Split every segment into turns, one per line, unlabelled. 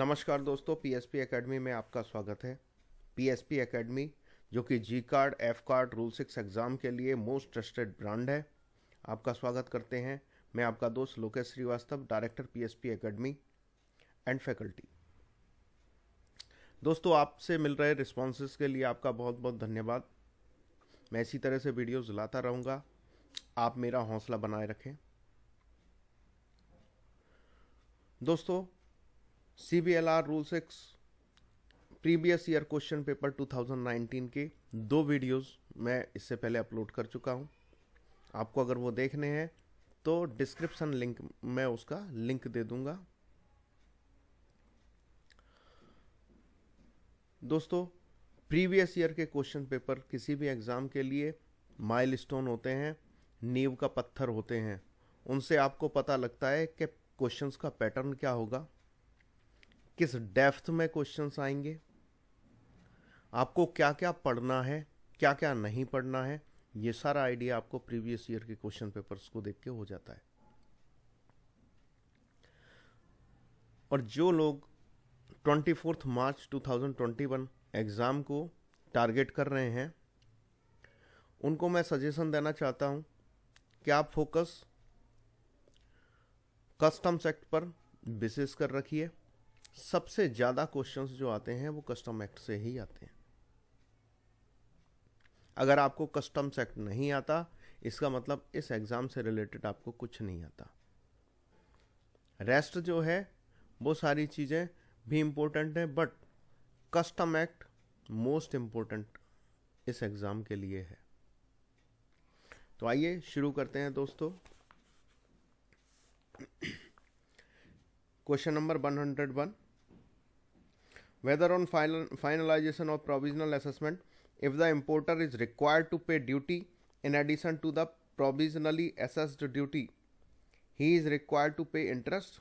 नमस्कार दोस्तों PSP academy में आपका स्वागत है पीएसपी एकेडमी जो कि G card F card rule six exam के लिए मोस्ट ट्रस्टेड ब्रांड है आपका स्वागत करते हैं मैं आपका दोस्त Lokesh Srivastava director PSP academy and faculty दोस्तों आपसे मिल रहे रिस्पॉन्स के लिए आपका बहुत बहुत धन्यवाद मैं इसी तरह से वीडियोज़ लाता रहूँगा आप मेरा हौसला बनाए रखें दोस्तों C B L R rule six previous year question paper 2019 के दो वीडियोस मैं इससे पहले अपलोड कर चुका हूँ आपको अगर वो देखने हैं तो डिस्क्रिप्शन लिंक मैं उसका लिंक दे दूंगा दोस्तों प्रीवियस ईयर के क्वेश्चन पेपर किसी भी एग्ज़ाम के लिए माइलस्टोन होते हैं नींव का पत्थर होते हैं उनसे आपको पता लगता है कि क्वेश्चंस का पैटर्न क्या होगा किस डेप्थ में क्वेश्चंस आएंगे आपको क्या क्या पढ़ना है क्या क्या नहीं पढ़ना है ये सारा आइडिया आपको प्रीवियस ईयर के क्वेश्चन पेपर्स को देख के हो जाता है और जो लोग ट्वेंटी फोर्थ मार्च 2021 एग्ज़ाम को टारगेट कर रहे हैं उनको मैं सजेशन देना चाहता हूं कि आप फोकस कस्टम्स एक्ट पर विशेष कर रखिए सबसे ज़्यादा क्वेश्चंस जो आते हैं वो कस्टम एक्ट से ही आते हैं अगर आपको कस्टम्स एक्ट नहीं आता इसका मतलब इस एग्ज़ाम से रिलेटेड आपको कुछ नहीं आता रेस्ट जो है वो सारी चीज़ें भी इंपॉर्टेंट है but custom act most important इस एग्ज़ाम के लिए है तो आइए शुरू करते हैं दोस्तों question number 101 whether on final, finalization of provisional assessment if the importer is required to pay duty in addition to the provisionally assessed duty he is required to pay interest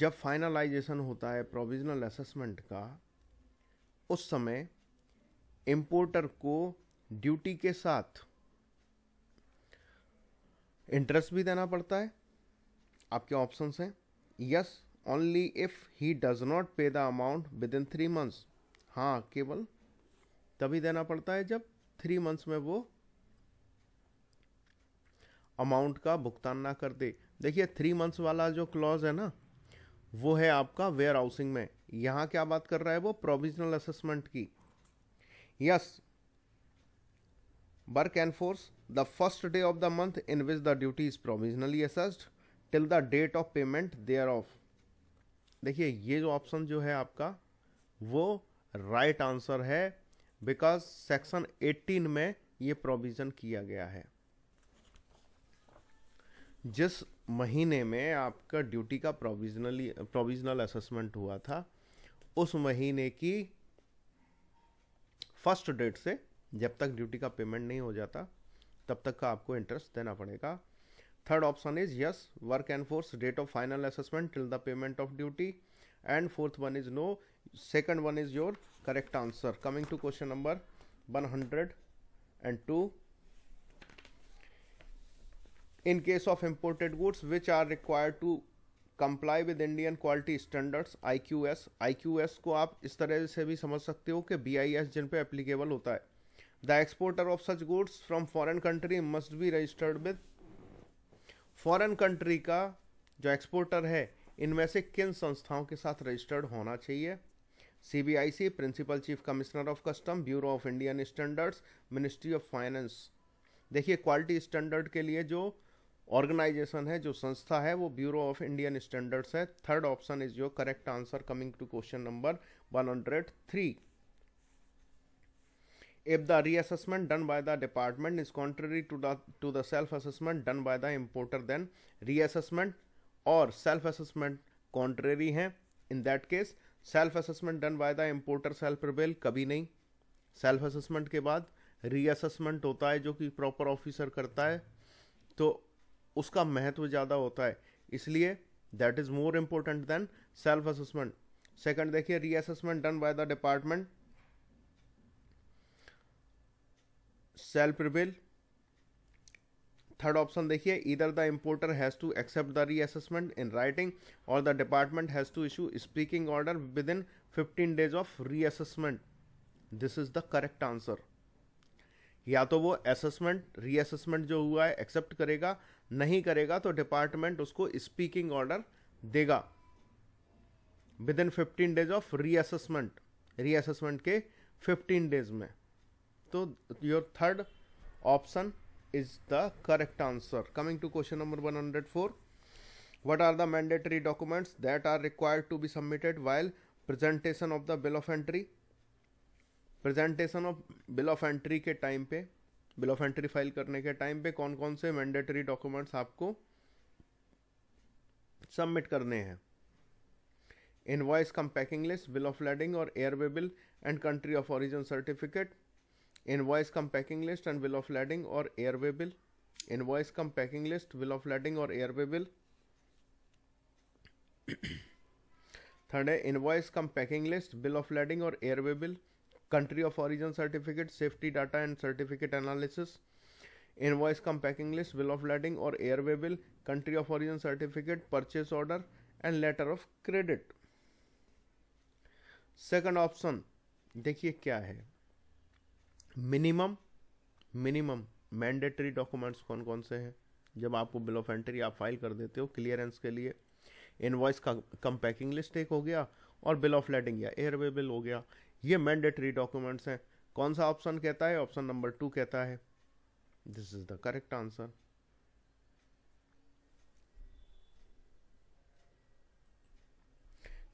जब फाइनलाइजेशन होता है provisional assessment का उस समय importer को duty के साथ interest भी देना पड़ता है आपके ऑप्शंस हैं yes only if he does not pay the amount within three months हाँ केवल तभी देना पड़ता है जब थ्री मंथ्स में वो अमाउंट का भुगतान ना कर दे देखिए थ्री मंथ्स वाला जो क्लॉज है ना वो है आपका वेयर हाउसिंग में यहाँ क्या बात कर रहा है वो प्रोविजनल असेसमेंट की yes work enforce the first day of the month in which the duty is provisionally assessed till the date of payment thereof देखिए ये जो ऑप्शन जो है आपका वो राइट right आंसर है बिकॉज सेक्शन 18 में ये प्रोविज़न किया गया है जिस महीने में आपका ड्यूटी का प्रोविजनली प्रोविजनल असेसमेंट हुआ था उस महीने की फर्स्ट डेट से जब तक ड्यूटी का पेमेंट नहीं हो जाता तब तक का आपको इंटरेस्ट देना पड़ेगा third option is yes work and force date of final assessment till the payment of duty and fourth one is no second one is your correct answer coming to question number one hundred and two in case of imported goods which are required to comply with Indian quality standards I Q S I Q S को आप इस तरह से भी समझ सकते हो कि बी आई एस जिन पे एप्लीकेबल होता है the exporter of such goods from foreign country must be registered with foreign country का जो एक्सपोर्टर है इनमें से किन संस्थाओं के साथ रजिस्टर्ड होना चाहिए CBIC principal chief commissioner of custom bureau of Indian standards ministry of finance देखिए क्वालिटी स्टैंडर्ड के लिए जो ऑर्गेनाइजेशन है जो संस्था है वो ब्यूरो ऑफ इंडियन स्टैंडर्ड्स है third option is your correct answer coming to question number one hundred three if the reassessment done by the department is contrary to the to the self assessment done by the importer then reassessment or self assessment contrary हैं in that case self assessment done by the importer shall prevail कभी नहीं self assessment के बाद reassessment होता है जो कि proper officer करता है तो उसका महत्व ज़्यादा होता है इसलिए that is more important than self assessment second देखिए reassessment done by the department shall prevail third option देखिए इधर the importer has to accept the reassessment in writing और the department has to issue speaking order within fifteen days of reassessment this is the correct answer या तो वो assessment री assessment जो हुआ है accept करेगा नहीं करेगा तो डिपार्टमेंट उसको स्पीकिंग ऑर्डर देगा within fifteen days of reassessment reassessment के फिफ्टीन डेज में तो your third option is the correct answer coming to question number one 104 what are the mandatory documents that are required to be submitted while presentation of the bill of entry presentation of bill of entry के time पे bill of entry file करने के time पे कौन कौन से mandatory documents आपको submit करने हैं invoice cum packing list bill of lading और airway bill and country of origin certificate invoice cum packing list and bill of lading और airway bill invoice cum packing list bill of lading और airway bill third है invoice cum packing list bill of lading और airway bill country of origin certificate safety data and certificate analysis invoice cum packing list bill of lading और airway bill country of origin certificate purchase order and letter of credit second option देखिए क्या है minimum minimum mandatory documents कौन कौन से हैं जब आपको बिल ऑफ एंट्री आप फाइल कर देते हो क्लियरेंस के लिए इनवॉइस का कम पैकिंग लिस्ट एक हो गया और बिल ऑफ लेटिंग या एयरवे बिल हो गया ये मैंडेटरी डॉक्यूमेंट्स हैं कौन सा ऑप्शन कहता है ऑप्शन नंबर टू कहता है this is the correct answer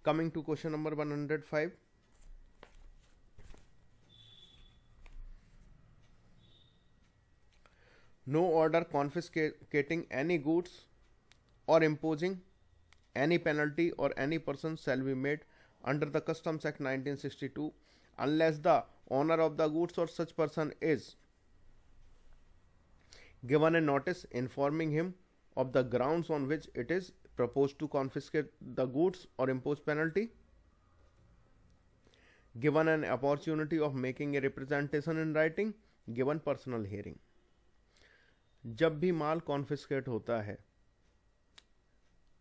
question number one hundred 105 no order confiscating any goods or imposing any penalty or any person shall be made under the customs act 1962 unless the owner of the goods or such person is given a notice informing him of the grounds on which it is proposed to confiscate the goods or impose penalty given an opportunity of making a representation in writing given personal hearing जब भी माल confiscate होता है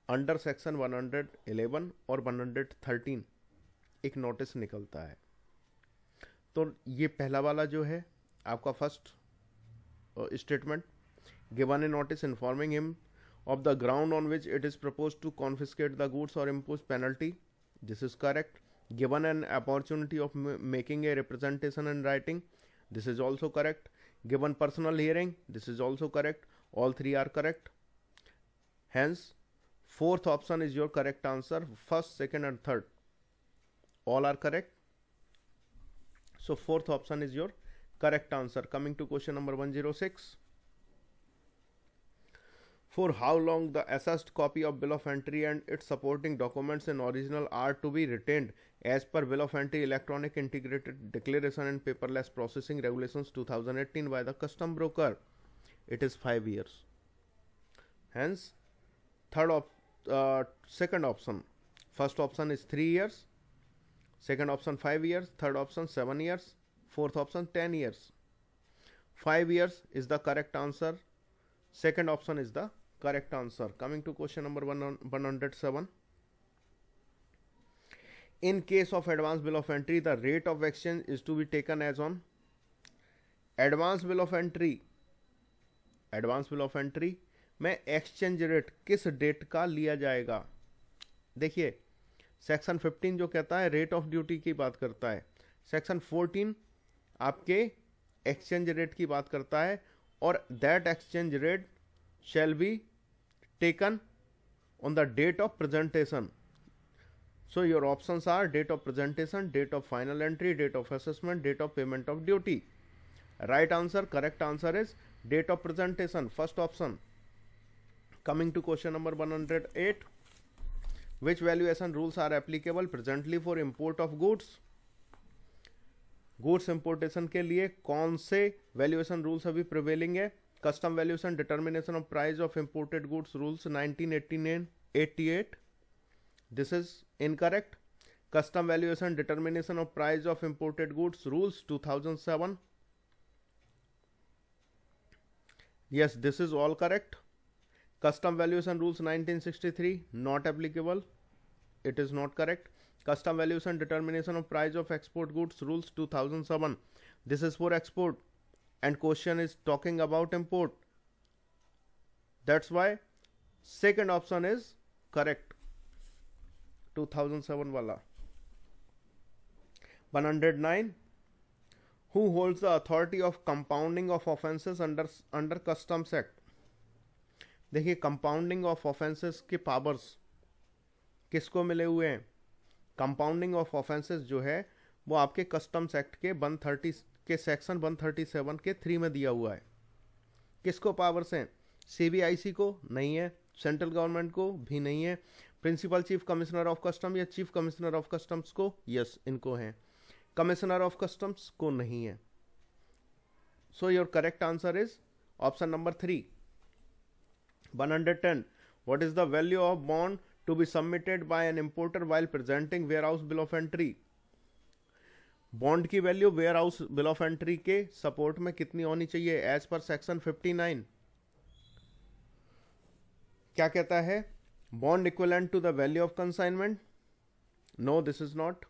under section 111 और 113 एक notice निकलता है तो ये पहला वाला जो है आपका first statement given a notice informing him of the ground on which it is propose to confiscate the goods और impose penalty this is correct given an opportunity of making a representation in writing this is also correct given personal hearing this is also correct all three are correct hence fourth option is your correct answer first second and third all are correct so fourth option is your correct answer coming to question number 106 for how long the assessed copy of bill of entry and its supporting documents in original are to be retained as per Bill of Anti-Electronic Integrated Declaration and Paperless Processing Regulations 2018 by the custom broker, it is 5 years. Hence, third op uh, second option. First option is 3 years, second option 5 years, third option 7 years, fourth option 10 years. 5 years is the correct answer. Second option is the correct answer. Coming to question number 107. In case of advance bill of entry the rate of exchange is to be taken as on advance bill of entry advance bill of entry में exchange rate किस date का लिया जाएगा देखिए section 15 जो कहता है rate of duty की बात करता है सेक्शन 14 आपके एक्सचेंज रेट की बात करता है और that exchange rate shall be taken on the date of presentation So your options are date of presentation, date of final entry, date of assessment, date of payment of duty. Right answer, correct answer is date of presentation, first option. Coming to question number 108, which valuation rules are applicable presently for import of goods? Goods importation के लिए कौन से valuation rules अभी prevailing है custom valuation determination of price of imported goods rules 1989 88 This is incorrect. Custom valuation determination of price of imported goods rules 2007. Yes, this is all correct. Custom valuation rules 1963 not applicable. It is not correct. Custom valuation determination of price of export goods rules 2007. This is for export and question is talking about import. That's why second option is correct. 2007 वाला 109 who holds the authority of compounding of offences under under customs act देखिए compounding of offences के powers किसको मिले हुए हैं compounding of offences जो है वो आपके कस्टम्स एक्ट के 130 के सेक्शन 137 के थ्री में दिया हुआ है किसको पावर्स हैं सीबीआईसी को नहीं है सेंट्रल गवर्नमेंट को भी नहीं है principal chief commissioner of custom या चीफ कमिश्नर ऑफ कस्टम्स को यस इनको है कमिश्नर ऑफ कस्टम्स को नहीं है so your correct answer is option number three one hundred ten is the value of bond to be submitted by an importer while presenting warehouse bill of entry bond की value warehouse bill of entry के support में कितनी होनी चाहिए as per section fifty nine क्या कहता है Bond equivalent to the value of consignment? No, this is not.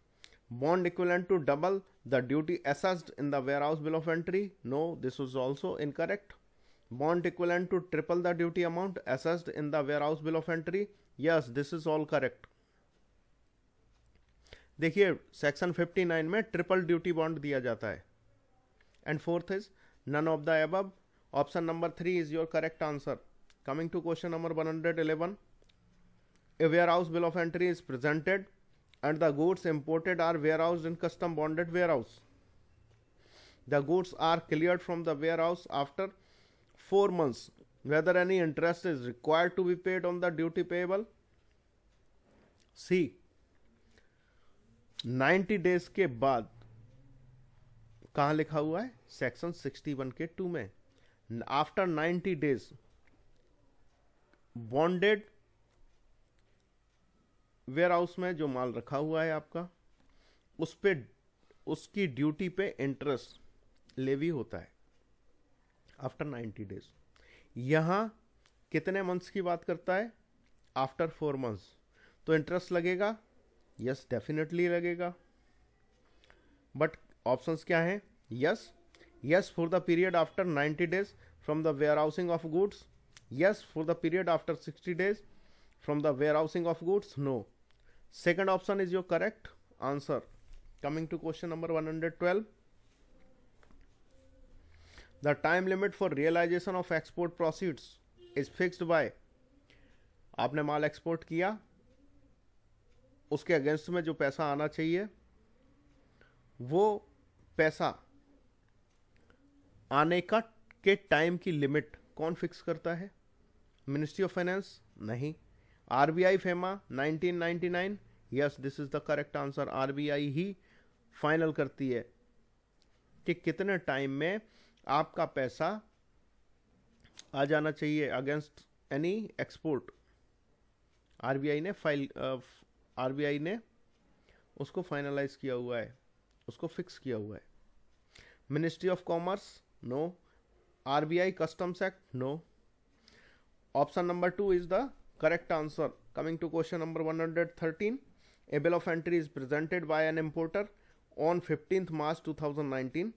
Bond equivalent to double the duty assessed in the warehouse bill of entry? No, this is also incorrect. Bond equivalent to triple the duty amount assessed in the warehouse bill of entry? Yes, this is all correct. देखिए section 59 में triple duty bond दिया जाता है and fourth is none of the above option number three is your correct answer coming to question number 111 a warehouse bill of entry is presented and the goods imported are warehoused in custom bonded warehouse. The goods are cleared from the warehouse after 4 months whether any interest is required to be paid on the duty payable. C. 90 days ke baad kahan likha हुआ hai? Section 61 mein. After 90 days bonded warehouse में जो माल रखा हुआ है आपका उस पर उसकी ड्यूटी पे इंटरेस्ट लेवी होता है आफ्टर नाइन्टी डेज यहाँ कितने मंथ्स की बात करता है आफ्टर फोर मंथ्स तो इंटरेस्ट लगेगा यस डेफिनेटली लगेगा बट ऑप्शंस क्या हैं yes yes for the period after 90 days from the warehousing of goods yes for the period after 60 days from the warehousing of goods no second option is your correct answer coming to question number one hundred twelve the time limit for realisation of export proceeds is fix by आपने माल export किया उसके against में जो पैसा आना चाहिए वो पैसा आने का के टाइम की लिमिट कौन फिक्स करता है मिनिस्ट्री ऑफ फाइनेंस नहीं nineteen ninety 1999 yes this is the correct answer RBI ही फाइनल करती है कि कितने टाइम में आपका पैसा आ जाना चाहिए अगेंस्ट एनी एक्सपोर्ट आरबीआई ने फाइल आरबीआई uh, ने उसको फाइनलाइज किया हुआ है उसको फिक्स किया हुआ है ministry of commerce no RBI customs act no option number two is the Correct answer. Coming to question number 113. A bill of entry is presented by an importer on 15th March 2019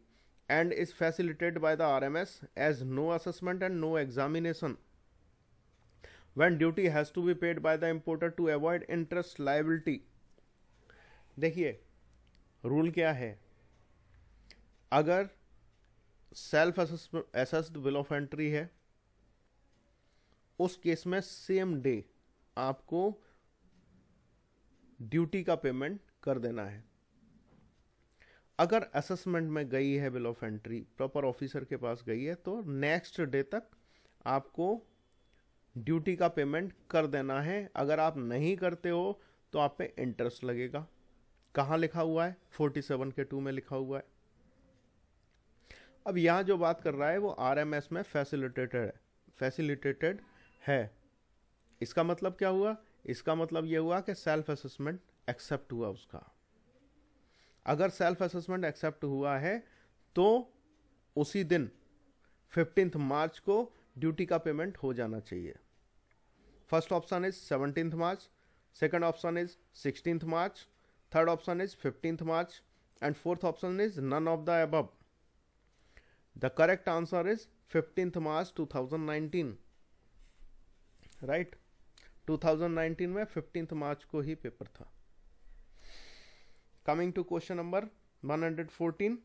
and is facilitated by the RMS as no assessment and no examination when duty has to be paid by the importer to avoid interest liability देखिए rule क्या है अगर self assessed bill of entry है उस case में same day आपको duty का payment कर देना है अगर असेसमेंट में गई है bill of entry proper officer के पास गई है तो नेक्स्ट डे तक आपको ड्यूटी का पेमेंट कर देना है अगर आप नहीं करते हो तो आप पे इंटरेस्ट लगेगा कहाँ लिखा हुआ है फोर्टी सेवन के टू में लिखा हुआ है अब यहाँ जो बात कर रहा है वो आरएमएस में फैसिलिटेटेड है फैसिलिटेटेड है इसका मतलब क्या हुआ इसका मतलब ये हुआ कि सेल्फ असेसमेंट एक्सेप्ट हुआ उसका अगर सेल्फ असेसमेंट एक्सेप्ट हुआ है तो उसी दिन फिफ्टींथ मार्च को ड्यूटी का पेमेंट हो जाना चाहिए first option is seventeen March second option is sixteenth March third option is fifteenth March and fourth option is none of the above the correct answer is fifteenth March two thousand nineteen right 2019 में fifteenth March को ही paper था coming to question number 114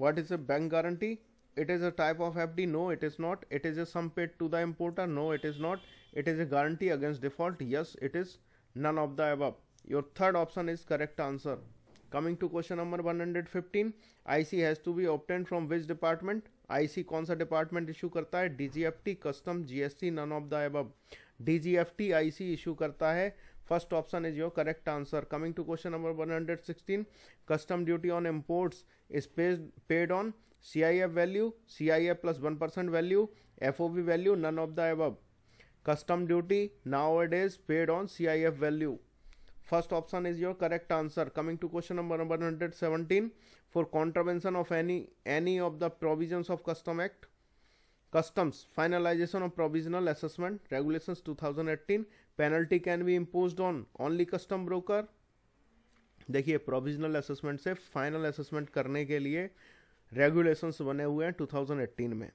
what is a bank guarantee it is a type of FD no it is not it is a sum paid to the importer no it is not it is a guarantee against default yes it is none of the above your third option is correct answer coming to question number one hundred 115 IC has to be obtain from which department I C कौन सा department issue करता है T custom GST none of the above D G F T I C issue करता है first option is your correct answer coming to question number one hundred sixteen custom duty on imports is paid on C I F value C I F plus one percent value F O B value none of the above custom duty now it is paid on C I F value first option is your correct answer coming to question number one hundred seventeen for contravention of any any of the provision of custom act customs finalization of provisional assessment regulations 2018 penalty can be imposed on only custom broker देखिए provisional assessment से final assessment करने के लिए regulations बने हुए हैं 2018 में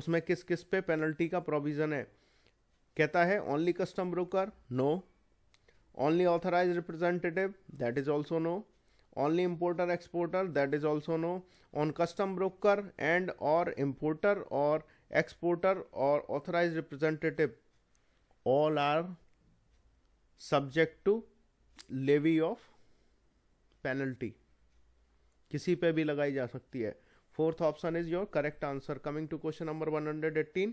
उसमें किस किस पे पेनल्टी का प्रोविजन है कहता है only custom broker no only authorise representative that is also no only importer exporter that is also no on custom broker and or importer or exporter or authorized representative all are subject to levy of penalty किसी पे भी लगाई जा सकती है fourth option is your correct answer coming to question number 118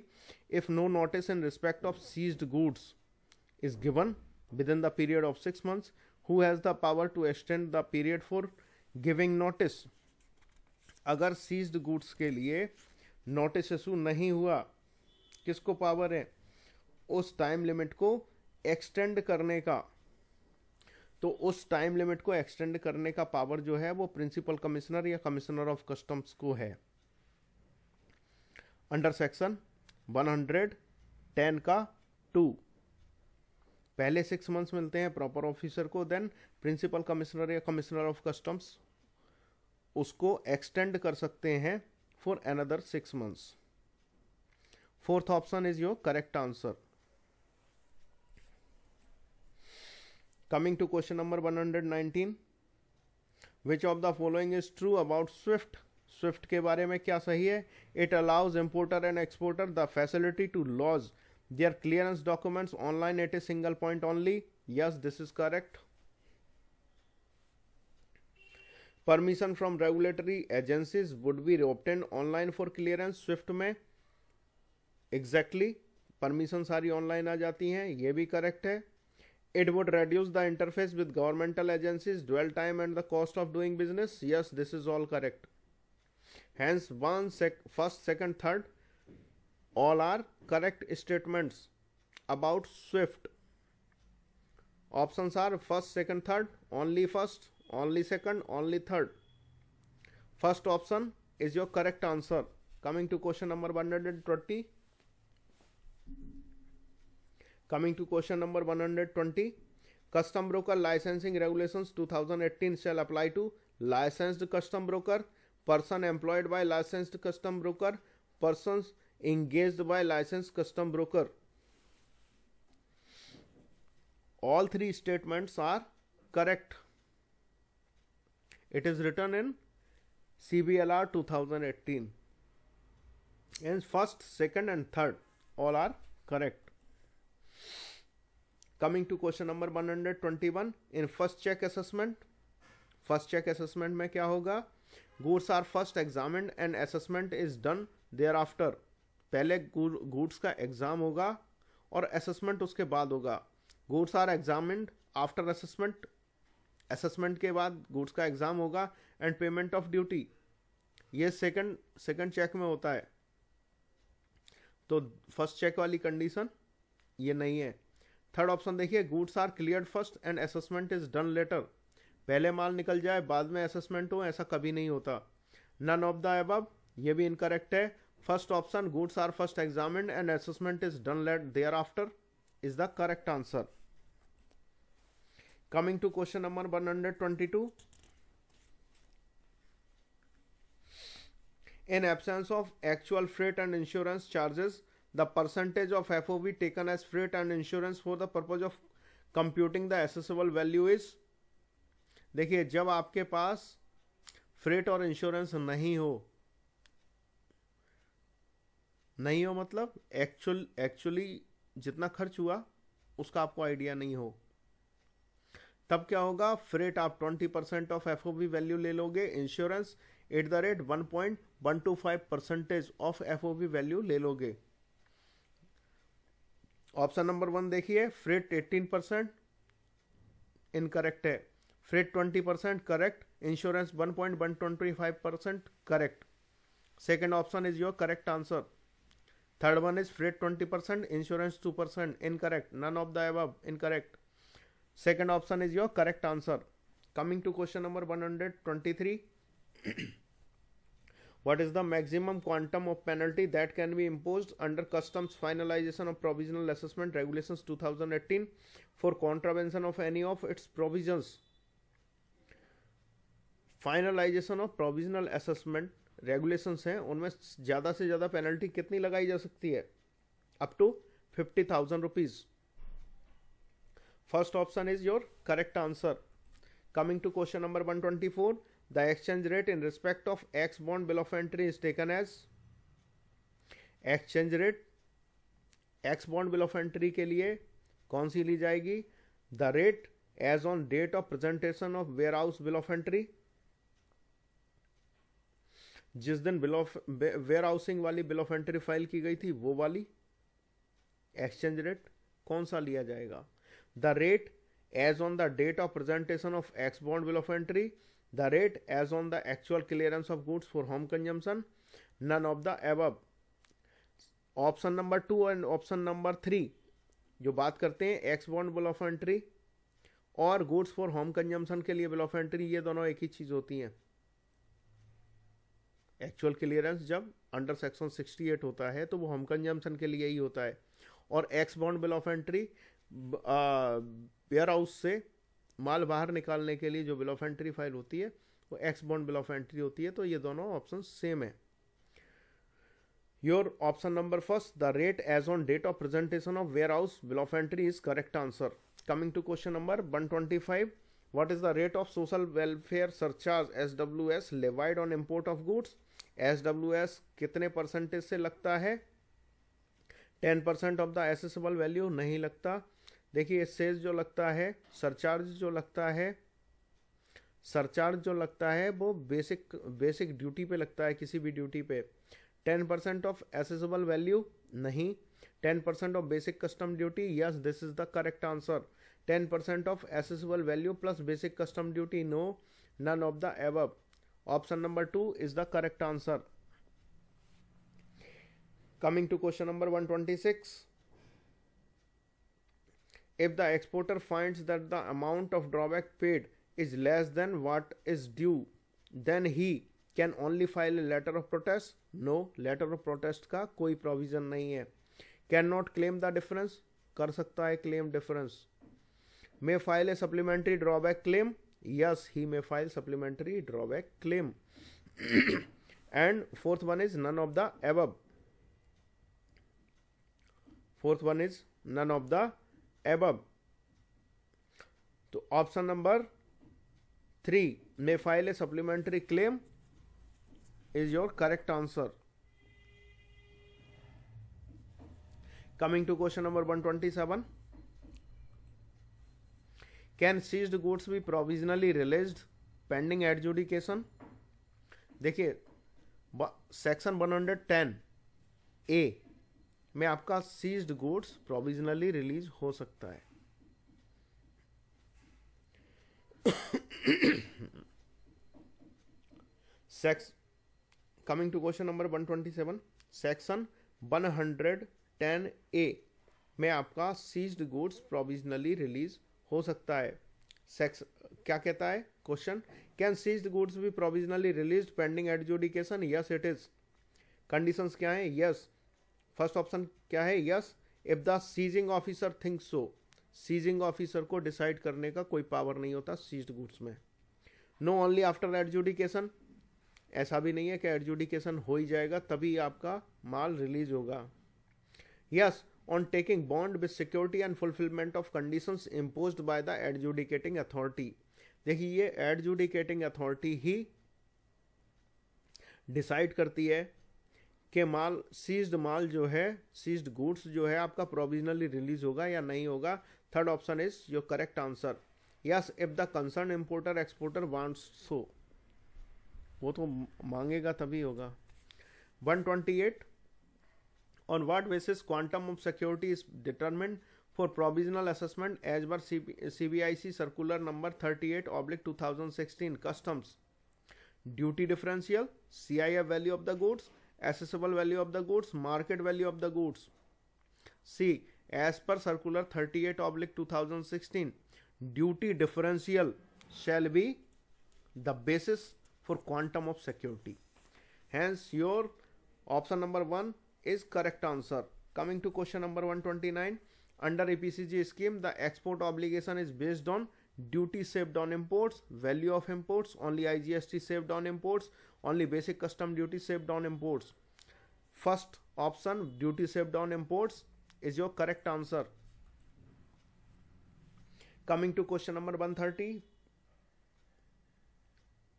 if no notice in respect of seized goods is given within the period of 6 months who has the power to extend the period for giving notice अगर seized goods के लिए notice issue नहीं हुआ किसको power है उस time limit को extend करने का तो उस टाइम लिमिट को एक्सटेंड करने का पावर जो है वो प्रिंसिपल कमिश्नर या कमिश्नर ऑफ कस्टम्स को है अंडर सेक्शन 110 का टू पहले सिक्स मंथ्स मिलते हैं प्रॉपर ऑफिसर को देन प्रिंसिपल कमिश्नर या कमिश्नर ऑफ कस्टम्स उसको एक्सटेंड कर सकते हैं for another six months fourth option is your correct answer coming to question number 119 which of the following is true about SWIFT SWIFT के बारे में क्या सही है it allows importer and exporter the facility to lodge their clearance documents online it is single point only yes this is correct permission from regulatory agencies would be obtained online for clearance SWIFT में exactly permission सारी online आ जाती हैं ये भी correct है it would reduce the interface with governmental agencies dwell time and the cost of doing business yes this is all correct hence one first second third all are correct statements about Swift. Options are first, second, third, only first, only second, only third. First option is your correct answer. Coming to question number 120. Coming to question number 120. Custom broker licensing regulations 2018 shall apply to licensed custom broker, person employed by licensed custom broker, persons engaged by licensed custom broker all three statements are correct it is written in CBLR 2018 and first second and third all are correct coming to question number 121 in first check assessment first check assessment में क्या होगा goods are first examined and assessment is done thereafter पहले goods का exam होगा और assessment उसके बाद होगा goods are examined after assessment assessment के बाद गुड्स का एग्ज़ाम होगा एंड पेमेंट ऑफ ड्यूटी ये सेकंड सेकंड चेक में होता है तो फर्स्ट चेक वाली कंडीशन ये नहीं है थर्ड ऑप्शन देखिए goods are clear first and assessment is done later पहले माल निकल जाए बाद में असेसमेंट हो ऐसा कभी नहीं होता नन ऑफ द एबब ये भी इनकरेक्ट है first option goods are first examined and assessment is done late thereafter is the correct answer coming to question number one hundred twenty two in absence of actual freight and insurance charges the percentage of F O B taken as freight and insurance for the purpose of computing the assessable value is देखिए जब आपके पास freight और insurance नहीं हो नहीं हो मतलब actual actually जितना खर्च हुआ उसका आपको आइडिया नहीं हो तब क्या होगा फ्रेट आप twenty percent of F value ले लोगे insurance at the rate one point one two five percentage of F value ले लोगे ऑप्शन नंबर वन देखिए फ्रेट एटीन परसेंट इनकरेक्ट है freight twenty percent correct insurance one point one twenty five percent correct second option is your correct answer Third one is freight 20%, insurance 2%, incorrect, none of the above, incorrect. Second option is your correct answer. Coming to question number 123. what is the maximum quantum of penalty that can be imposed under customs finalization of provisional assessment regulations 2018 for contravention of any of its provisions finalization of provisional assessment regulation हैं उनमें ज़्यादा से ज़्यादा penalty कितनी लगाई जा सकती है up to fifty thousand rupees first option is your correct answer coming to question number one twenty four the exchange rate in respect of ex bond bill of entry is taken as exchange rate ex bond bill of entry के लिए कौन सी ली जाएगी the rate as on date of presentation of warehouse bill of entry जिस दिन bill of warehousing वाली bill of entry file की गई थी वो वाली एक्सचेंज रेट कौन सा लिया जाएगा the rate as on the date of presentation of ex bond bill of entry the rate as on the actual clearance of goods for home consumption none of the above option number two and option number three जो बात करते हैं ex bond bill of entry और goods for home consumption के लिए bill of entry ये दोनों एक ही चीज़ होती हैं एक्चुअल क्लियरेंस जब अंडर सेक्शन 68 होता है तो वो हम कंजम्पन के लिए ही होता है और ex bond bill of entry warehouse से माल बाहर निकालने के लिए जो बिल ऑफ एंट्री फाइल होती है वो ex bond bill of entry होती है तो ये दोनों ऑप्शन सेम है your option number first the rate as on date of presentation of warehouse bill of entry is correct answer coming to question number one twenty five what the rate of social welfare surcharge S W S levied on import of goods S W S कितने percentage से लगता है ten percent of the assessable value नहीं लगता देखिए says जो लगता है सरचार्ज जो लगता है सरचार्ज जो लगता है वो बेसिक बेसिक ड्यूटी पे लगता है किसी भी ड्यूटी पे ten percent of assessable value नहीं ten percent of basic custom duty yes this is the correct answer ten percent of assessable value plus basic custom duty no none of the above option number two is the correct answer coming to question number 126 if the exporter finds that the amount of drawback paid is less than what is due then he can only file a letter of protest no letter of protest का कोई provision नहीं है can not claim the difference कर सकता है claim difference may file a supplementary drawback claim yes he may file supplementary drawback claim and fourth one is none of the above fourth one is none of the above तो option number three may file a supplementary claim is your correct answer coming to question number one twenty seven can seized goods भी provisionally release pending adjudication देखिए section 110 A में आपका seized goods provisionally release हो सकता है सेक्स coming to question number 127 section 110 A में आपका सीज्ड गुड्स प्रोविजनली रिलीज हो सकता है सेक्स क्या कहता है question can seize goods be provisionally release pending adjudication yes it is condition क्या है यस फर्स्ट ऑप्शन क्या है yes if the seizing officer think so seizing officer को डिसाइड करने का कोई पावर नहीं होता सीज्ड गुड्स में नो ओनली आफ्टर एडजुडिकेशन ऐसा भी नहीं है कि एडजुडिकेशन हो ही जाएगा तभी आपका माल रिलीज होगा yes on taking bond with security and fulfillment of conditions imposed by the adjudicating authority देखिए ये एडजुडिकेटिंग अथॉरिटी ही डिसाइड करती है कि माल सीज्ड माल जो है सीज्ड गुड्स जो है आपका प्रोविजनली रिलीज होगा या नहीं होगा third option is your correct answer yes if the concern importer exporter wants so वो तो मांगेगा तभी होगा 128 on what basis quantum of security is determined for provisional assessment as per CBIC circular number 38 oblique 2016 customs duty differential CIF value of the goods accessible value of the goods market value of the goods C as per circular 38 oblique 2016 duty differential shall be the basis for quantum of security hence your option number 1 is correct answer. Coming to question number 129, under APCG scheme, the export obligation is based on duty saved on imports, value of imports, only IGST saved on imports, only basic custom duty saved on imports. First option, duty saved on imports is your correct answer. Coming to question number 130,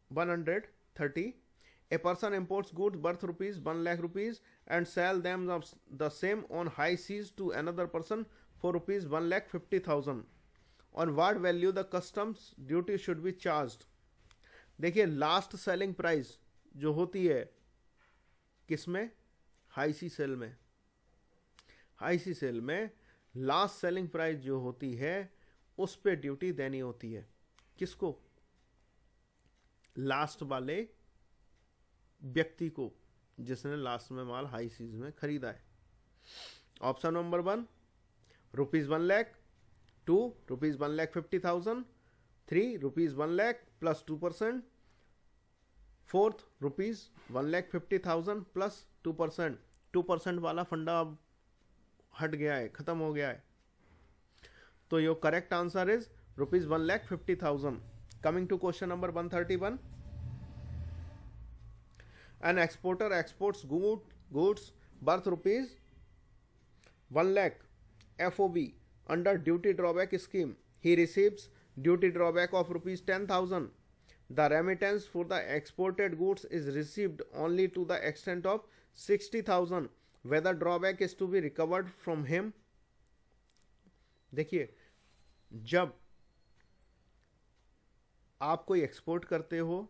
130 a person import good worth rupees one lakh rupees and sell them of the same on high seas to another person for rupees one lakh fifty thousand onward value the customs duty should be charge देखिए last selling price जो होती है किस में high sea sale में high sea sale में last selling price जो होती है उस पर ड्यूटी देनी होती है किसको लास्ट वाले व्यक्ति को जिसने लास्ट में माल हाई सीज में खरीदा है option number one rupees one lakh two rupees one lakh fifty thousand three rupees one lakh plus two percent fourth rupees one lakh fifty thousand plus two percent two percent वाला फंडा अब हट गया है खत्म हो गया है तो your correct answer is rupees one lakh fifty thousand coming to question number one thirty one an exporter export good goods worth rupees one lakh F O B under duty drawback scheme he receives duty drawback of rupees ten thousand the remittance for the exported goods is received only to the extent of sixty thousand whether drawback is to be recovered from him देखिए जब आप कोई export करते हो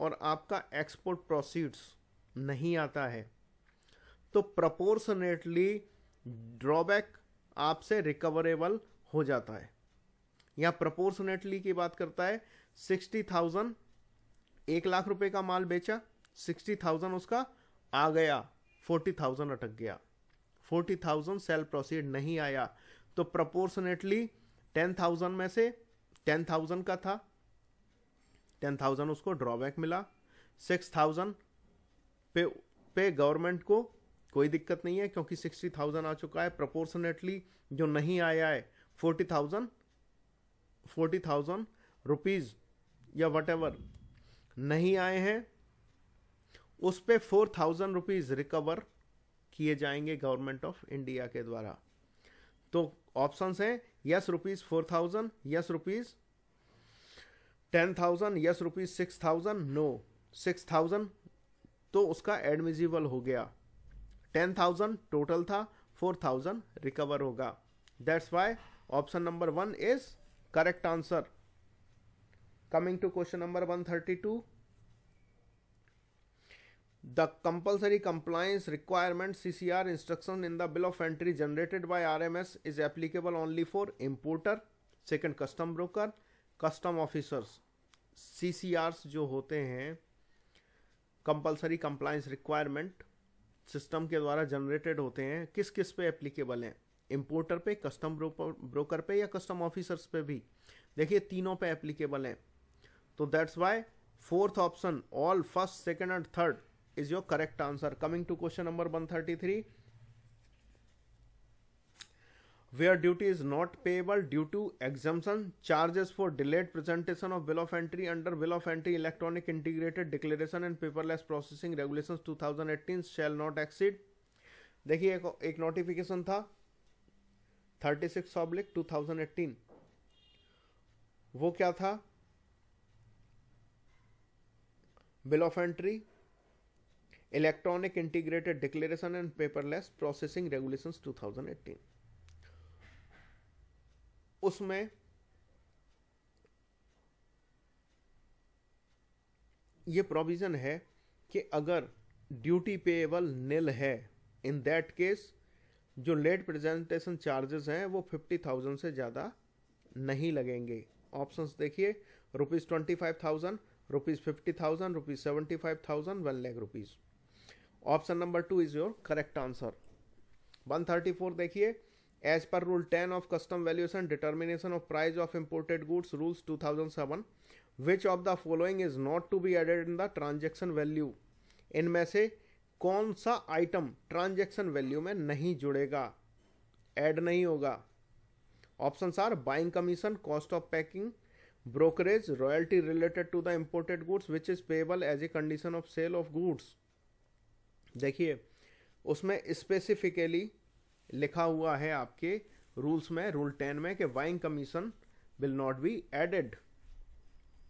और आपका export proceeds नहीं आता है तो प्रपोर्सनेटली ड्रॉबैक आपसे रिकवरेबल हो जाता है या प्रपोर्सनेटली की बात करता है सिक्सटी थाउजेंड एक लाख रुपए का माल बेचा सिक्सटी थाउजेंड उसका आ गया फोर्टी थाउजेंड अटक गया फोर्टी थाउजेंड सेल प्रोसीड नहीं आया तो प्रपोर्सनेटली टेन थाउजेंड में से टेन थाउजेंड का था टेन थाउजेंड उसको ड्रॉबैक मिला सिक्स थाउजेंड पे पे गवर्नमेंट को कोई दिक्कत नहीं है क्योंकि सिक्सटी थाउजेंड आ चुका है प्रपोर्सनेटली जो नहीं आया है forty thousand forty thousand rupees या वट नहीं आए हैं उस पर फोर थाउजेंड रुपीज़ रिकवर किए जाएंगे गवर्नमेंट ऑफ इंडिया के द्वारा तो ऑप्शंस हैं yes rupees four thousand yes rupees ten thousand yes rupees six thousand no six thousand तो उसका एडमिजिबल हो गया टेन थाउजेंड टोटल था फोर थाउजेंड रिकवर होगा that's why option number one is correct answer coming to question number one thirty two the compulsory compliance requirement C C R instruction in the bill of entry generated by R M S is applicable only for importer second custom broker custom officers C जो होते हैं compulsory compliance requirement system के द्वारा generated होते हैं किस किस पे एप्लीकेबल हैं इम्पोर्टर पे कस्टम ब्रोकर पे या कस्टम ऑफिसर्स पे भी देखिए तीनों पे एप्लीकेबल हैं तो that's why fourth option all first second and third is your correct answer coming to question number one thirty three where duty is not payable due to exemption charges for delayed presentation of bill of entry under bill of entry electronic integrated declaration and paperless processing regulations 2018 shall not exceed देखिए एक, एक notification था 36 six oblique to वो क्या था bill of entry electronic integrated declaration and paperless processing regulations 2018 उसमें ये provision है कि अगर ड्यूटी पेएबल निल है इन दैट केस जो लेट प्रेजेंटेशन चार्जेस हैं वो फिफ्टी थाउजेंड से ज़्यादा नहीं लगेंगे ऑप्शंस देखिए rupees twenty five thousand rupees fifty thousand rupees seventy five thousand one lakh rupees option number two is your correct answer one thirty four देखिए as per rule ten of custom valuation determination of price of imported goods rules two thousand seven which of the following is not to be added in the transaction value इनमें से कौन सा item transaction value में नहीं जुड़ेगा add नहीं होगा option are buying commission cost of packing brokerage royalty related to the imported goods which is payable as a condition of sale of goods देखिए उसमें स्पेसिफिकली लिखा हुआ है आपके रूल्स में रूल टेन में कि buying commission will not be added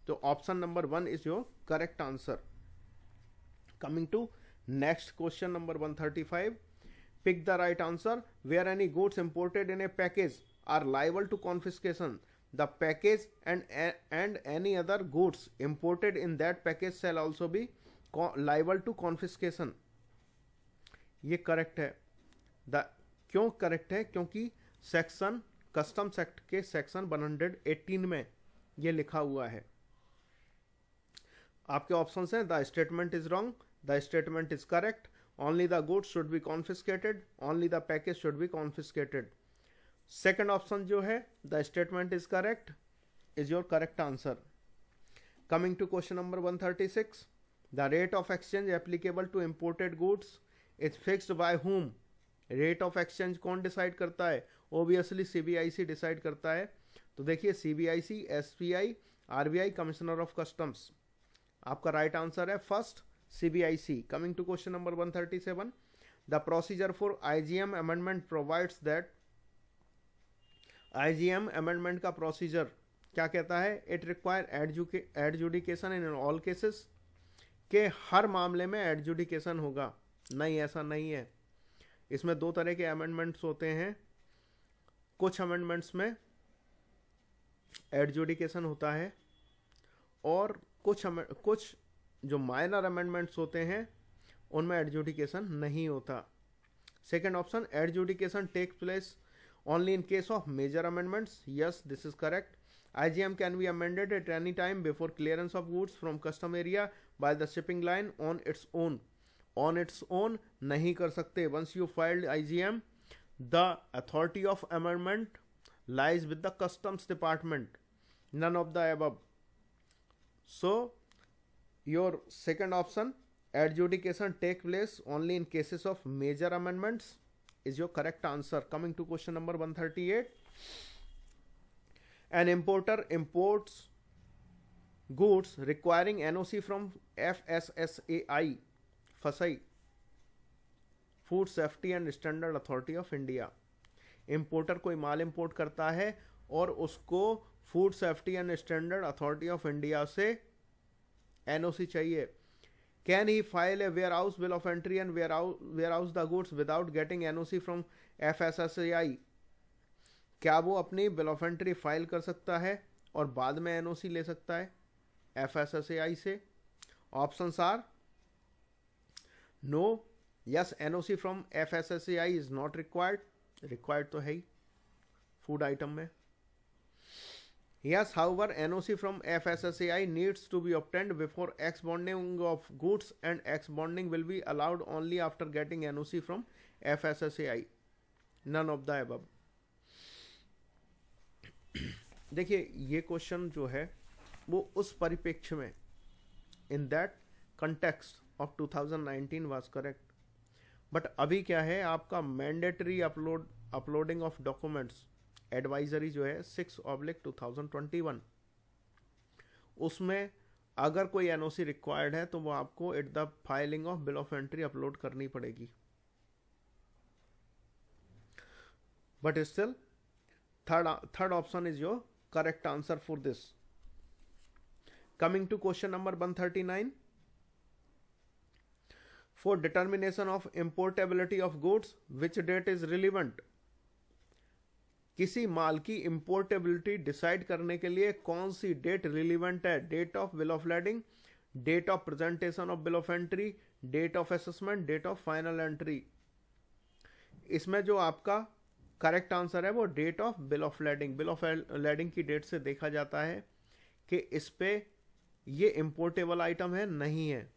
तो option number one is your correct answer coming to next question number 135 pick the right answer where any goods imported in a package are liable to confiscation the package and and any other goods imported in that package shall also be liable to confiscation ये correct है the क्यों correct है क्योंकि section custom act के section one hundred eighteen में यह लिखा हुआ है आपके ऑप्शन हैं the statement is wrong the statement is correct only the goods should be confiscated only the package should be confiscated second option जो है the statement is correct is your correct answer coming to question number one thirty six the rate of exchange applicable to imported goods is fixed by whom rate of exchange कौन decide करता है obviously CBIC decide करता है तो देखिए CBIC SBI RBI commissioner of customs आपका right right answer है first CBIC coming to question number 137 the procedure for IGM amendment provides that IGM amendment का प्रोसीजर क्या कहता है it require adjudication in all cases के हर मामले में एडजुडिकेशन होगा नहीं ऐसा नहीं है इसमें दो तरह के अमेंडमेंट्स होते हैं कुछ अमेंडमेंट्स में एडजुडिकेशन होता है और कुछ कुछ जो माइनर अमेंडमेंट्स होते हैं उनमें एडजुडिकेशन नहीं होता second option adjudication take place only in case of major amendments yes this is correct I G M can be amended at any time before clearance of goods from custom area by the shipping line on its own on its own नहीं कर सकते once you filed IGM the authority of amendment lies with the customs department none of the above so your second option adjudication take place only in cases of major amendments is your correct answer coming to question number 138 an importer imports goods requiring noc from fssai FSSAI food safety and standard authority of India importer कोई माल import करता है और उसको food safety and standard authority of India से एन चाहिए can he file a warehouse bill of entry and ware warehouse the goods without getting an from F S S I क्या वो अपनी बिल ऑफ एंट्री फाइल कर सकता है और बाद में एन ले सकता है एफ एस एस आई से option are no yes NOC from F S S C I is not required required तो है ही फूड आइटम में yes however NOC from F S S A I needs to be obtained before ex bonding of goods and ex bonding will be allowed only after getting NOC from F S S A I none of the above देखिए ये question जो है वो उस परिप्रेक्ष्य में in that context of 2019 was correct but अभी क्या है आपका mandatory upload uploading of documents advisory जो है six oblique two thousand twenty one उसमें अगर कोई एनओसी रिक्वायर्ड है तो वो आपको at the filing of bill of entry upload करनी पड़ेगी but still third third option is your correct answer for this coming to question number one thirty nine for determination of importability of goods which date is relevant किसी माल की importability decide करने के लिए कौन सी डेट रिलीवेंट है date of bill of lading date of presentation of bill of entry date of assessment date of final entry इसमें जो आपका करेक्ट आंसर है वो date of bill of lading bill of lading की date से देखा जाता है कि इस पर यह इम्पोर्टेबल आइटम है नहीं है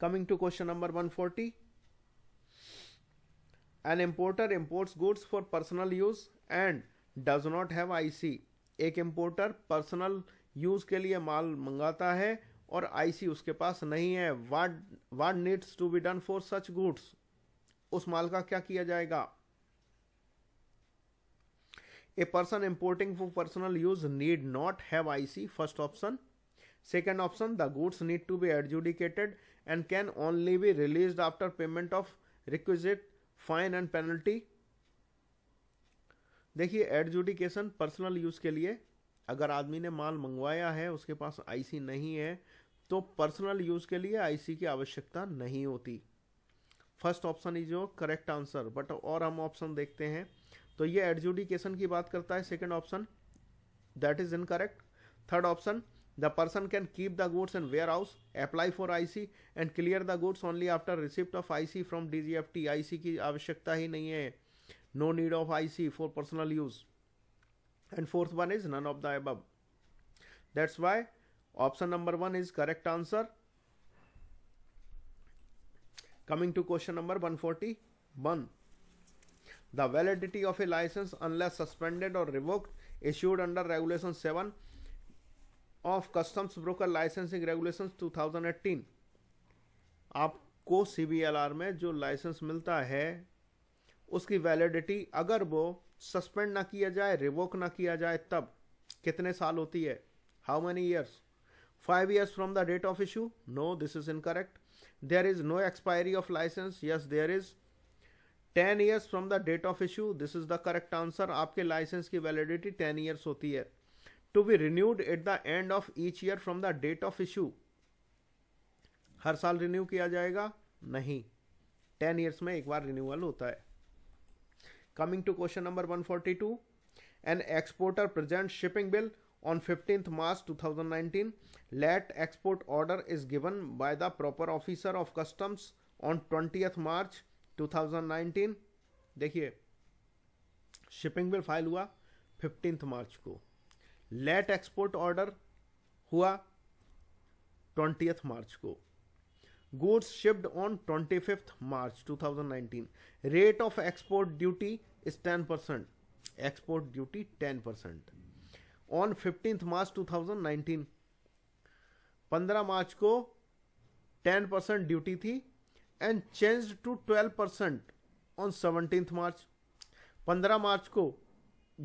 coming to question number 140. An importer imports goods for personal use and does not have IC. एक importer पर्सनल यूज के लिए माल मंगाता है और आईसी उसके पास नहीं है what what needs to be done for such goods उस माल का क्या किया जाएगा a person importing for personal use need not have IC first option second option the goods need to be adjudicated and can only be release after payment of requisite fine and penalty देखिए adjudication personal use के लिए अगर आदमी ने माल मंगवाया है उसके पास IC नहीं है तो पर्सनल यूज के लिए आईसी की आवश्यकता नहीं होती first option is your correct answer but और हम ऑप्शन देखते हैं तो ये एडजुडिकेशन की बात करता है second option that is incorrect third option the person can keep the goods and warehouse apply for IC and clear the goods only after receipt of IC from DGFT IC की आवश्यकता ही नहीं है no need of I C for personal use and fourth one is none of the above that's why option number one is correct answer coming to question number one 141 The validity of a licence unless suspended or revoked issued under regulation seven of customs broker licensing regulation 2018 आपको सी में जो licence मिलता है उसकी validity अगर वो suspend ना किया जाए रिवोक ना किया जाए तब कितने साल होती है how many years five years from the date of issue no this is incorrect there is no expiry of licence yes there is ten years from the date of issue this is the correct answer आपके licence की validity ten years होती है to be renewed at the end of each year from the date of issue हर साल renew किया जाएगा नहीं ten years में एक बार रिन्यूअल होता है coming to question number one forty two an exporter present shipping bill on fifteenth March two thousand nineteen let export order is given by the proper officer of customs on twentieth March 2019 देखिए shipping bill file हुआ fifteenth March को let export order हुआ twenty March को goods shipped on twenty fifth March two thousand nineteen rate of export duty is ten percent export duty ten percent on fifteenth March nineteen पंद्रह March को ten percent duty थी and change to twelve percent on seventeen March पंद्रह March को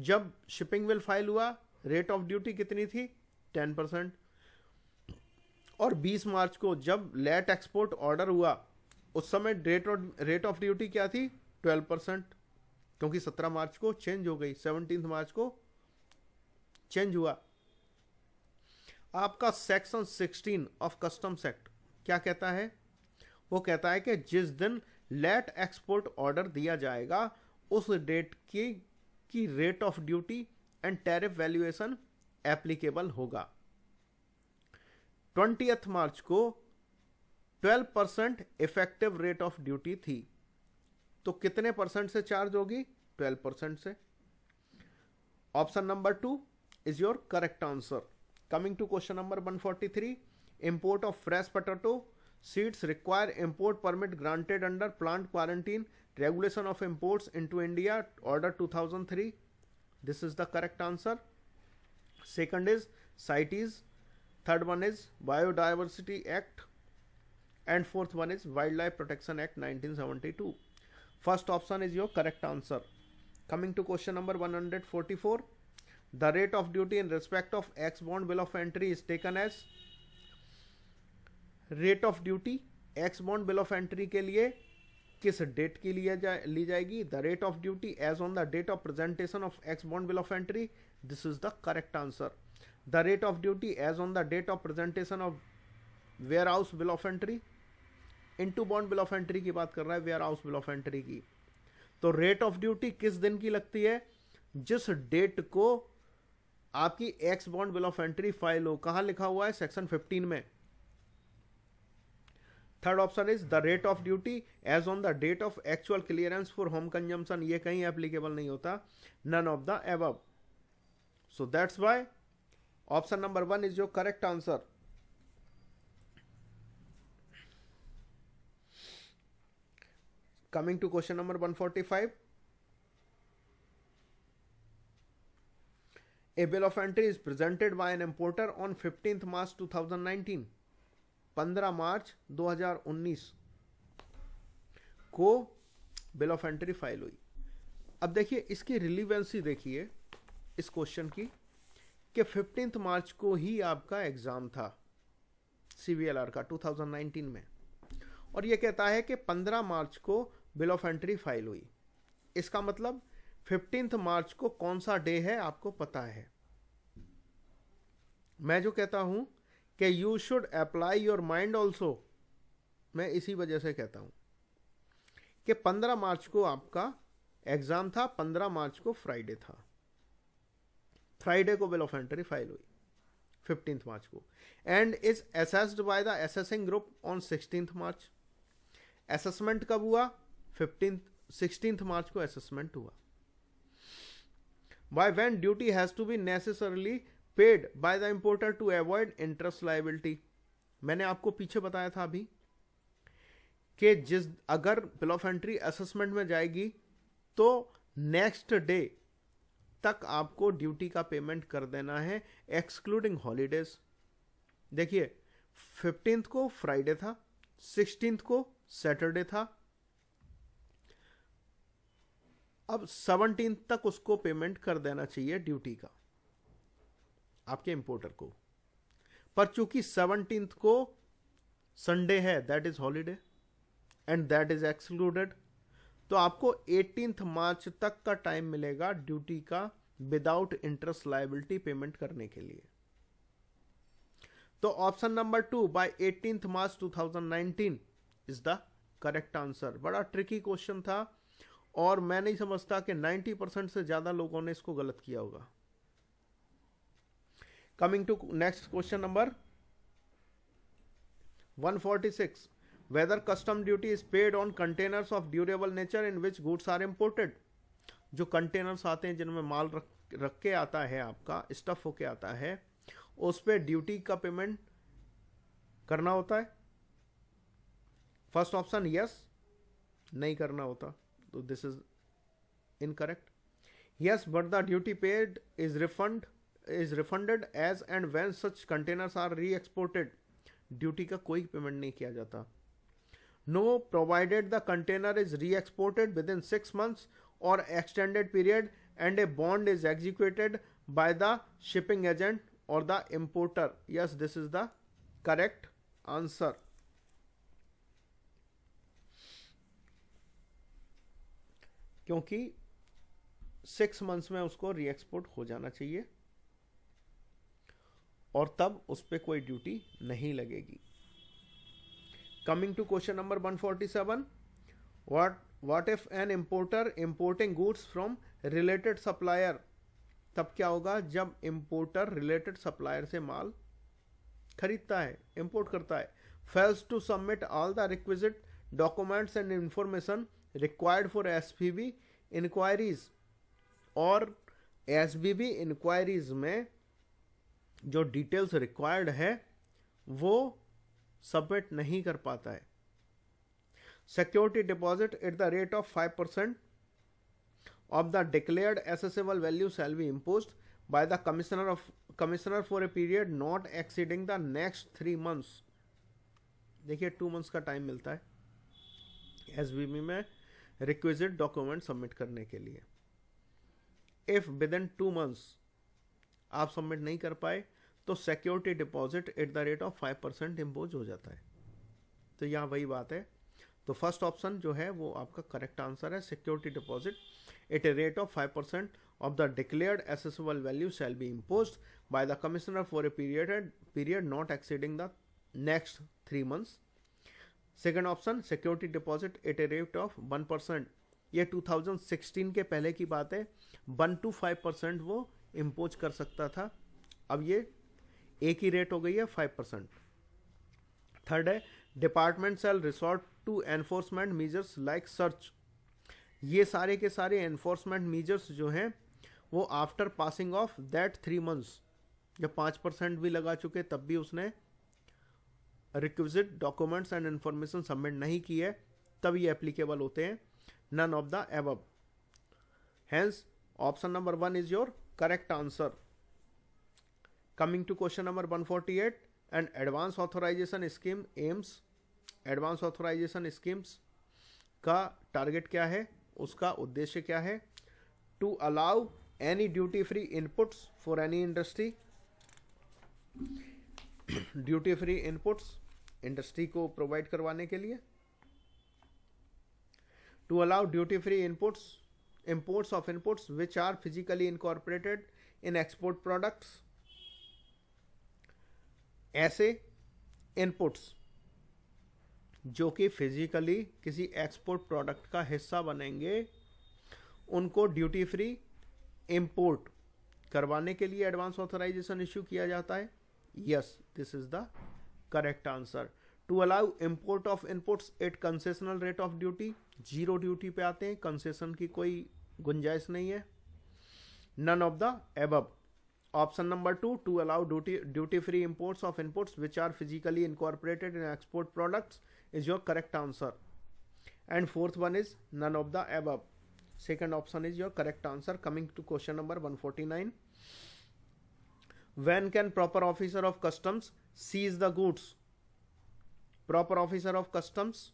जब shipping bill file हुआ rate of duty कितनी थी ten percent और बीस मार्च को जब लेट एक्सपोर्ट ऑर्डर हुआ उस समय रेट रेट ऑफ ड्यूटी क्या थी ट्वेल्व परसेंट क्योंकि सत्रह मार्च को चेंज हो गई सेवनटीन मार्च को चेंज हुआ आपका section sixteen of customs act क्या कहता है वो कहता है कि जिस दिन लेट एक्सपोर्ट ऑर्डर दिया जाएगा उस डेट की की rate of duty and tariff valuation applicable होगा ट्वेंटीएथ मार्च को 12 percent effective rate of duty थी तो कितने परसेंट से चार्ज होगी 12 परसेंट से option number two is your correct answer coming to question number 143 import of fresh potato seeds require import permit granted under plant quarantine regulation of imports into India order 2003 This is the correct answer. Second is CITES. Third one is Biodiversity Act. And fourth one is Wildlife Protection Act 1972. First option is your correct answer. Coming to question number 144. The rate of duty in respect of X bond bill of entry is taken as rate of duty X bond bill of entry के लिए किस date की लिए जा ली जाएगी the rate of duty as on the date of presentation of ex bond bill of entry this is the correct answer the rate of duty as on the date of presentation of warehouse bill of entry into bond bill of entry की बात कर रहा है warehouse bill of entry की तो rate of duty किस दिन की लगती है जिस डेट को आपकी ex bond bill of entry file हो कहाँ लिखा हुआ है सेक्शन 15 में third option is the rate of duty as on the date of actual clearance for home consumption ये कहीं एप्लीकेबल नहीं होता none of the above so that's why option number one is your correct answer coming to one forty five a bill a bill of entry is presented by an importer on 15th march nineteen 15 March 2019 को bill of entry file हुई अब देखिए इसकी relevancy देखिए इस question की कि fifteen March को ही आपका एग्ज़ाम था सी का 2019 में और ये कहता है कि 15 मार्च को बिल ऑफ एंट्री फाइल हुई इसका मतलब फिफ्टींथ मार्च को कौन सा डे है आपको पता है मैं जो कहता हूं कि you should apply your mind also मैं इसी वजह से कहता हूँ कि पंद्रह मार्च को आपका एग्ज़ाम था पंद्रह मार्च को फ्राइडे था फ्राइडे को बिल ऑफ एंट्री फाइल हुई फिफ्टींथ मार्च को and is assessed by the assessing group on sixteenth March assessment कब हुआ फिफ्टीन सिक्सटींथ मार्च को असेसमेंट हुआ by when duty has to be necessarily paid by the importer to avoid interest liability मैंने आपको पीछे बताया था अभी कि जिस अगर बिल ऑफ एंट्री असेसमेंट में जाएगी तो नेक्स्ट डे तक आपको ड्यूटी का पेमेंट कर देना है एक्सक्लूडिंग हॉलीडेज देखिए फिफ्टींथ को फ्राइडे था सिक्सटींथ को सैटरडे था अब सेवनटीन तक उसको पेमेंट कर देना चाहिए ड्यूटी का आपके इंपोर्टर को पर चूंकि सेवनटीन को संडे है that is holiday and that is excluded तो आपको एटींथ मार्च तक का टाइम मिलेगा ड्यूटी का विदाउट इंटरेस्ट लाइबिलिटी पेमेंट करने के लिए तो option number two by eighteenth March 2019 is the correct answer बड़ा ट्रिकी क्वेश्चन था और मैं नहीं समझता कि 90 परसेंट से ज़्यादा लोगों ने इसको गलत किया होगा coming to next question number 146 whether custom duty is paid on containers of durable nature in which goods are imported जो कंटेनर्स आते हैं जिनमें माल रख के आता है आपका स्टफ होके आता है उस पर ड्यूटी का पेमेंट करना होता है फर्स्ट ऑप्शन यस नहीं करना होता तो this is incorrect yes but the duty paid is refund is refunded as and when such containers are reexported duty का कोई पेमेंट नहीं किया जाता no provided the container is reexported within six months or extended period and a bond is executed by the shipping agent or the importer yes this is the correct answer क्योंकि six months में उसको रीएक्सपोर्ट हो जाना चाहिए और तब उस पर कोई ड्यूटी नहीं लगेगी coming to question number 147 what what if an importer importing goods from related supplier तब क्या होगा जब इम्पोर्टर रिलेटेड सप्लायर से माल खरीदता है इम्पोर्ट करता है fails to submit all the requisite documents and information required for S B inquiries और एस बी बी इंक्वायरीज में जो डिटेल्स रिक्वायर्ड है वो सबमिट नहीं कर पाता है security deposit at the rate of five percent of the declared assessable value shall be impose by the commissioner of commissioner for a period not exceeding the next three months देखिए two months का time मिलता है S में requisite document submit करने के लिए if within two months आप submit नहीं कर पाए तो security deposit at the rate of five percent impose हो जाता है तो यहाँ वही बात है तो फर्स्ट ऑप्शन जो है वो आपका करेक्ट आंसर है security deposit at a rate of five percent of the declared assessable value shall be impose by the commissioner for a period period not exceeding the next three months second option security deposit at a rate of one percent ये 2016 के पहले की बात है one two five percent वो impose कर सकता था अब ये एक ही रेट हो गई है फाइव परसेंट थर्ड है department shall resort to enforcement measures like search ये सारे के सारे एनफोर्समेंट मीजर्स जो हैं वो after passing of that three months जब पाँच परसेंट भी लगा चुके तब भी उसने requisite documents and information submit नहीं की है तब ये एप्लीकेबल होते हैं none of the above hence option number one is your correct answer coming to question number 148 and advance authorisation scheme aims advance authorisation schemes का टारगेट क्या है उसका उद्देश्य क्या है to allow any duty free inputs for any industry duty free inputs industry को provide करवाने के लिए to allow duty free inputs imports of inputs which are physically incorporated in export products ऐसे इनपुट्स जो कि फिजिकली किसी export product का हिस्सा बनेंगे उनको ड्यूटी फ्री इंपोर्ट करवाने के लिए एडवांस ऑथराइजेशन इश्यू किया जाता है yes this is the correct answer to allow import of inputs at concessional rate of duty zero duty पे आते हैं कंसेशन की कोई गुंजाइश नहीं है none of the above option number two to allow duty duty free imports of inputs which are physically incorporated in export products is your correct answer and fourth one is none of the above second option is your correct answer coming to question number one forty can proper officer of customs seize the goods proper officer of customs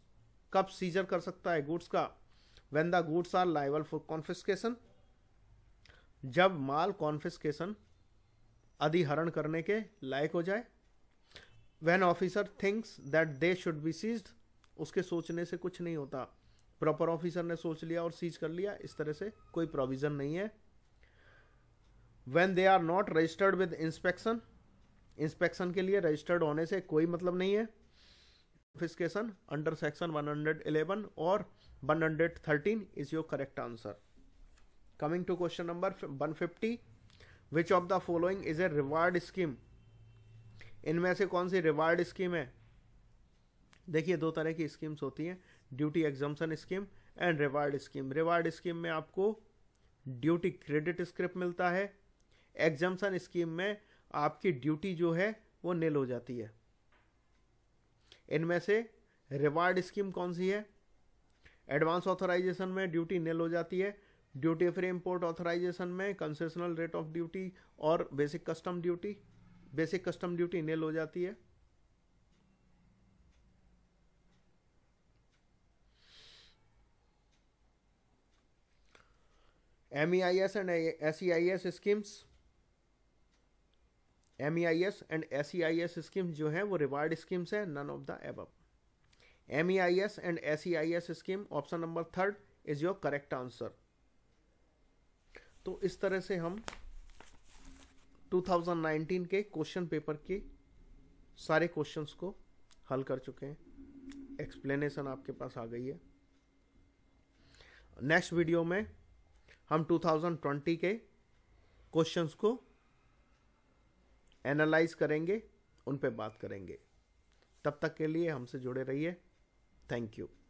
कब seizure कर सकता है goods का when the goods are liable for confiscation जब माल confiscation अधिहरण करने के लायक हो जाए when officer thinks that they should be seized उसके सोचने से कुछ नहीं होता प्रॉपर ऑफिसर ने सोच लिया और सीज कर लिया इस तरह से कोई प्रोविजन नहीं है when they are not registered with inspection inspection के लिए रजिस्टर्ड होने से कोई मतलब नहीं है कॉन्फिस्केशन अंडर सेक्शन 111 और 113 is your correct answer coming to question number 150 which of the following is a reward scheme इनमें से कौन सी रिवार्ड स्कीम है देखिए दो तरह की स्कीम्स होती हैं duty exemption scheme and reward scheme reward scheme में आपको ड्यूटी क्रेडिट स्क्रिप्ट मिलता है एग्जाम्सन स्कीम में आपकी ड्यूटी जो है वो निल हो जाती है इनमें से रिवार्ड स्कीम कौन सी है एडवांस ऑथराइजेशन में ड्यूटी नेल हो जाती है ड्यूटी फ्री इम्पोर्ट ऑथराइजेशन में कंसेशनल रेट ऑफ ड्यूटी और basic custom duty basic custom duty nil हो जाती है M E I S and S I S schemes M E I S and S E I S scheme जो हैं वो reward schemes हैं none of the above M E I S and S E I S scheme option number third is your correct answer तो इस तरह से हम 2019 के क्वेश्चन पेपर के सारे क्वेश्चंस को हल कर चुके हैं एक्सप्लेनेशन आपके पास आ गई है नेक्स्ट वीडियो में हम 2020 के क्वेश्चंस को एनालाइज करेंगे उन पर बात करेंगे तब तक के लिए हमसे जुड़े रहिए थैंक यू